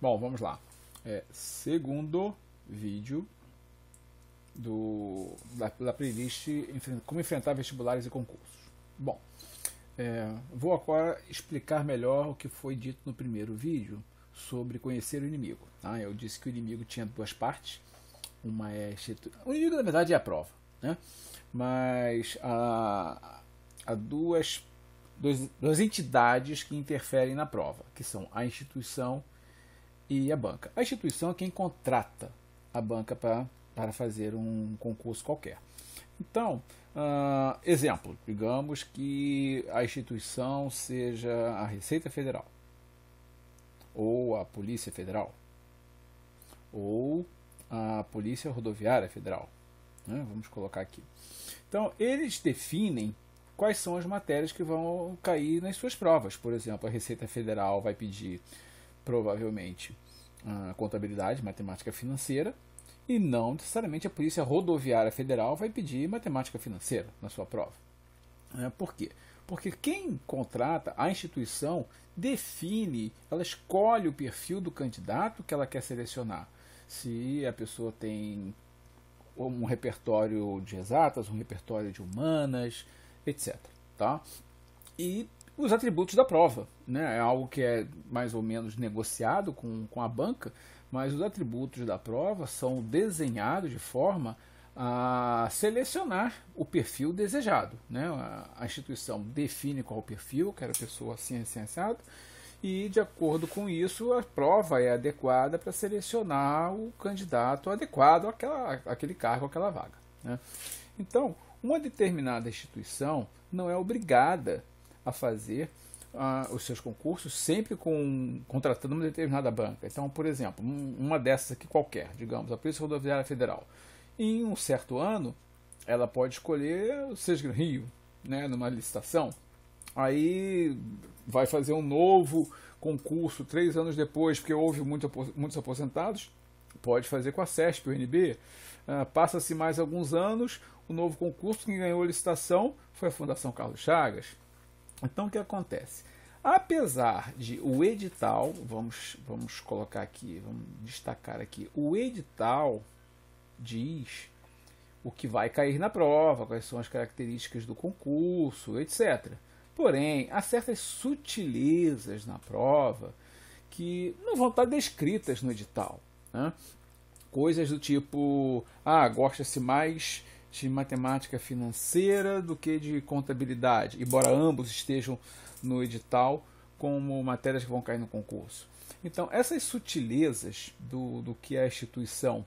Bom, vamos lá. É, segundo vídeo do, da, da playlist Como Enfrentar Vestibulares e Concursos. Bom, é, vou agora explicar melhor o que foi dito no primeiro vídeo sobre conhecer o inimigo. Tá? Eu disse que o inimigo tinha duas partes. Uma é. O inimigo, na verdade, é a prova. Né? Mas há, há duas, duas, duas entidades que interferem na prova, que são a instituição e e a banca. A instituição é quem contrata a banca para fazer um concurso qualquer. Então, uh, exemplo, digamos que a instituição seja a Receita Federal, ou a Polícia Federal, ou a Polícia Rodoviária Federal. Né? Vamos colocar aqui. Então, eles definem quais são as matérias que vão cair nas suas provas. Por exemplo, a Receita Federal vai pedir provavelmente a ah, contabilidade, matemática financeira, e não necessariamente a Polícia Rodoviária Federal vai pedir matemática financeira na sua prova. É, por quê? Porque quem contrata a instituição define, ela escolhe o perfil do candidato que ela quer selecionar. Se a pessoa tem um repertório de exatas, um repertório de humanas, etc. Tá? E os atributos da prova né, é algo que é mais ou menos negociado com, com a banca, mas os atributos da prova são desenhados de forma a selecionar o perfil desejado. Né? A instituição define qual o perfil, quer a pessoa assim licenciada, e de acordo com isso a prova é adequada para selecionar o candidato adequado àquela, àquele cargo, àquela vaga. Né? Então, uma determinada instituição não é obrigada a fazer os seus concursos sempre com contratando uma determinada banca. Então, por exemplo, um, uma dessas aqui qualquer, digamos, a Polícia Rodoviária Federal. Em um certo ano, ela pode escolher o Sesgran Rio, né, numa licitação. Aí vai fazer um novo concurso três anos depois, porque houve muito, muitos aposentados, pode fazer com a SESP, o NB. Uh, ah, Passa-se mais alguns anos, o novo concurso, quem ganhou a licitação foi a Fundação Carlos Chagas. Então o que acontece? Apesar de o edital, vamos, vamos colocar aqui, vamos destacar aqui, o edital diz o que vai cair na prova, quais são as características do concurso, etc. Porém, há certas sutilezas na prova que não vão estar descritas no edital. Né? Coisas do tipo, ah, gosta-se mais de matemática financeira do que de contabilidade, embora ambos estejam no edital como matérias que vão cair no concurso. Então, essas sutilezas do, do que a instituição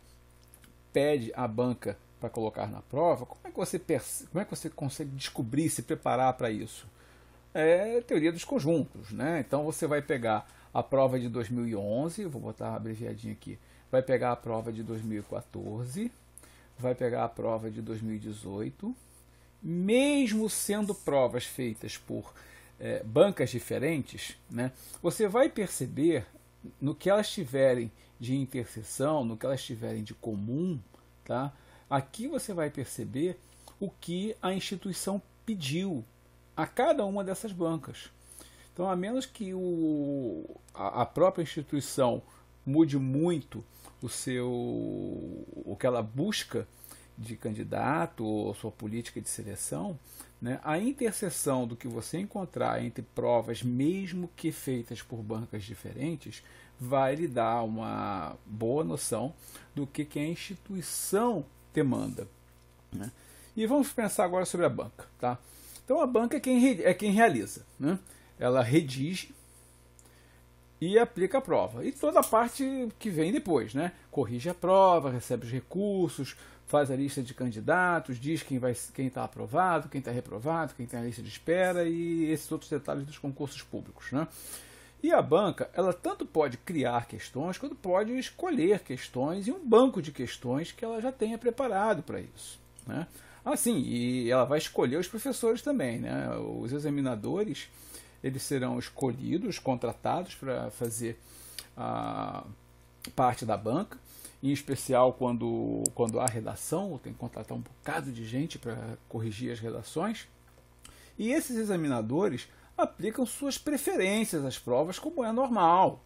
pede à banca para colocar na prova, como é que você, perce... como é que você consegue descobrir, se preparar para isso? É teoria dos conjuntos, né? Então, você vai pegar a prova de 2011, vou botar abreviadinho aqui, vai pegar a prova de 2014, vai pegar a prova de 2018, mesmo sendo provas feitas por é, bancas diferentes, né, você vai perceber no que elas tiverem de interseção, no que elas tiverem de comum, tá? Aqui você vai perceber o que a instituição pediu a cada uma dessas bancas. Então, a menos que o, a, a própria instituição mude muito o seu o que ela busca de candidato ou sua política de seleção, né, a interseção do que você encontrar entre provas, mesmo que feitas por bancas diferentes, vai lhe dar uma boa noção do que, que a instituição demanda. Né? E vamos pensar agora sobre a banca. Tá? Então, a banca é quem, é quem realiza. Né? Ela redige e aplica a prova. E toda a parte que vem depois, né? Corrige a prova, recebe os recursos, faz a lista de candidatos, diz quem vai, quem está aprovado, quem está reprovado, quem tem a lista de espera e esses outros detalhes dos concursos públicos, né? E a banca, ela tanto pode criar questões quanto pode escolher questões e um banco de questões que ela já tenha preparado para isso, né? Assim, e ela vai escolher os professores também, né? Os examinadores eles serão escolhidos, contratados para fazer a ah, parte da banca, em especial quando, quando há redação, tem que contratar um bocado de gente para corrigir as redações. E esses examinadores aplicam suas preferências às provas, como é normal.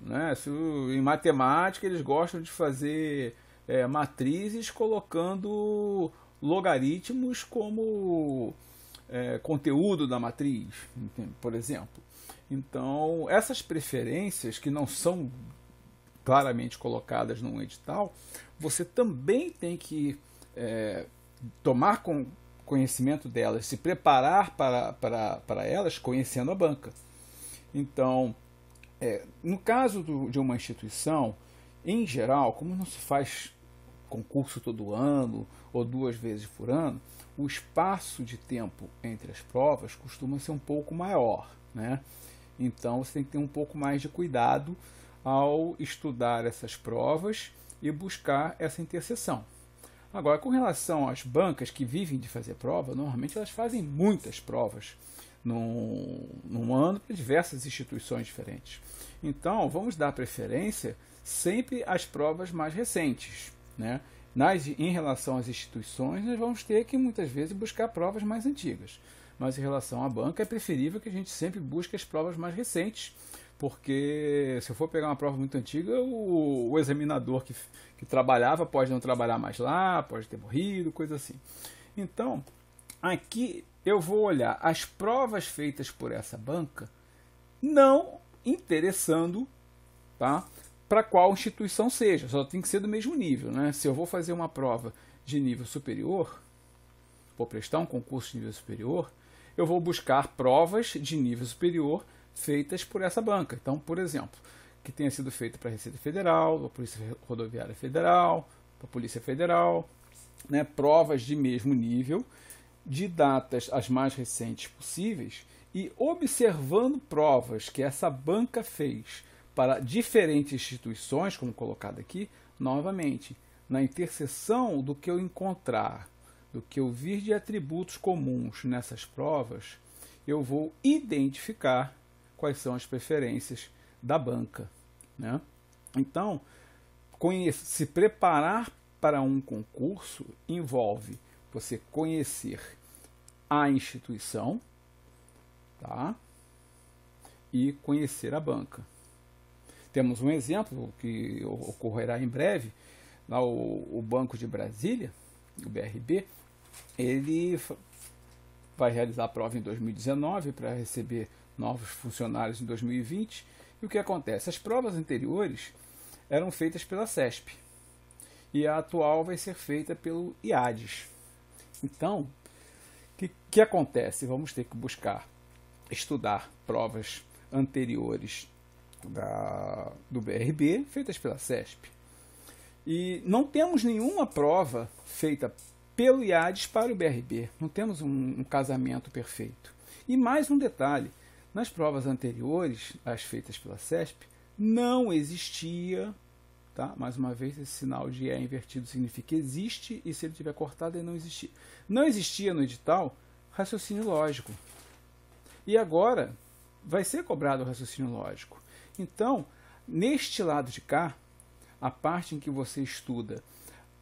Né? Se, em matemática, eles gostam de fazer é, matrizes colocando logaritmos como é, conteúdo da matriz, por exemplo. Então, essas preferências que não são claramente colocadas num edital, você também tem que é, tomar com conhecimento delas, se preparar para, para, para elas conhecendo a banca. Então, é, no caso do, de uma instituição, em geral, como não se faz concurso todo ano ou duas vezes por ano, o espaço de tempo entre as provas costuma ser um pouco maior, né? Então você tem que ter um pouco mais de cuidado ao estudar essas provas e buscar essa interseção. Agora, com relação às bancas que vivem de fazer prova, normalmente elas fazem muitas provas num, num ano para diversas instituições diferentes. Então, vamos dar preferência sempre às provas mais recentes. Né? Nas, em relação às instituições, nós vamos ter que muitas vezes buscar provas mais antigas. Mas em relação à banca, é preferível que a gente sempre busque as provas mais recentes, porque se eu for pegar uma prova muito antiga, o, o examinador que, que trabalhava pode não trabalhar mais lá, pode ter morrido, coisa assim. Então, aqui eu vou olhar as provas feitas por essa banca, não interessando, tá? para qual instituição seja, só tem que ser do mesmo nível. Né? Se eu vou fazer uma prova de nível superior, vou prestar um concurso de nível superior, eu vou buscar provas de nível superior feitas por essa banca. Então, por exemplo, que tenha sido feita para a Receita Federal, para a Polícia Rodoviária Federal, para a Polícia Federal, né? provas de mesmo nível, de datas as mais recentes possíveis, e observando provas que essa banca fez para diferentes instituições, como colocado aqui, novamente, na interseção do que eu encontrar, do que eu vir de atributos comuns nessas provas, eu vou identificar quais são as preferências da banca. Né? Então, conhece, se preparar para um concurso envolve você conhecer a instituição tá? e conhecer a banca. Temos um exemplo que ocorrerá em breve, lá o, o Banco de Brasília, o BRB, ele vai realizar a prova em 2019 para receber novos funcionários em 2020. E o que acontece? As provas anteriores eram feitas pela CESP e a atual vai ser feita pelo IADES. Então, o que, que acontece? Vamos ter que buscar estudar provas anteriores da, do BRB feitas pela CESP. E não temos nenhuma prova feita pelo IADES para o BRB. Não temos um, um casamento perfeito. E mais um detalhe: nas provas anteriores, as feitas pela CESP, não existia. Tá? Mais uma vez, esse sinal de E invertido significa existe, e se ele tiver cortado, ele não existia. Não existia no edital raciocínio lógico. E agora vai ser cobrado o raciocínio lógico. Então, neste lado de cá, a parte em que você estuda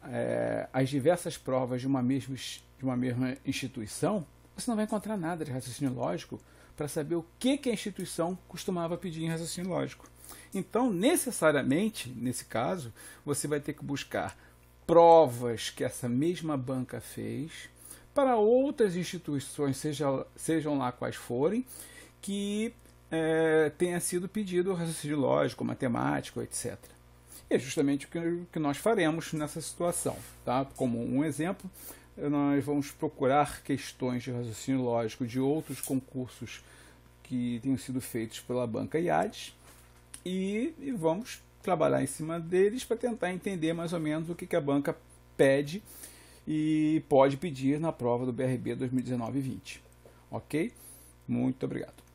é, as diversas provas de uma, mesma, de uma mesma instituição, você não vai encontrar nada de raciocínio lógico para saber o que, que a instituição costumava pedir em raciocínio lógico. Então, necessariamente, nesse caso, você vai ter que buscar provas que essa mesma banca fez para outras instituições, seja, sejam lá quais forem, que é, tenha sido pedido o raciocínio lógico, matemático, etc. E é justamente o que, que nós faremos nessa situação. Tá? Como um exemplo, nós vamos procurar questões de raciocínio lógico de outros concursos que tenham sido feitos pela banca IADES e, e vamos trabalhar em cima deles para tentar entender mais ou menos o que, que a banca pede e pode pedir na prova do BRB 2019-20. Ok? Muito obrigado.